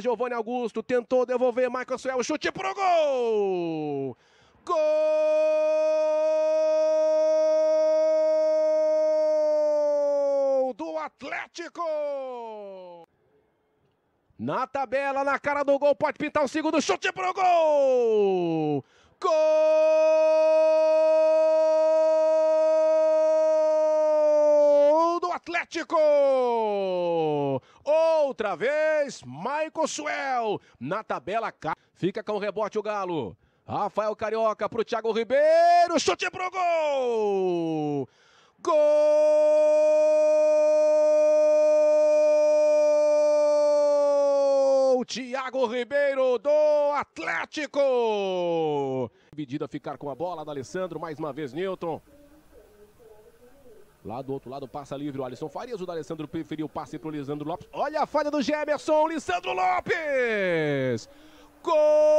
Giovanni Augusto tentou devolver, Michael Suel, chute pro gol! Gol do Atlético! Na tabela, na cara do gol, pode pintar o segundo chute pro gol! Gol do Atlético! outra vez, Michael Suel, na tabela, fica com o rebote o Galo. Rafael Carioca pro Thiago Ribeiro, chute pro gol! Gol! Thiago Ribeiro do Atlético! Dividida ficar com a bola, da Alessandro, mais uma vez Newton. Lá do outro lado, passa livre o Alisson Farias. O D'Alessandro preferiu o passe para o Lisandro Lopes. Olha a falha do Gemerson, Lisandro Lopes! Gol!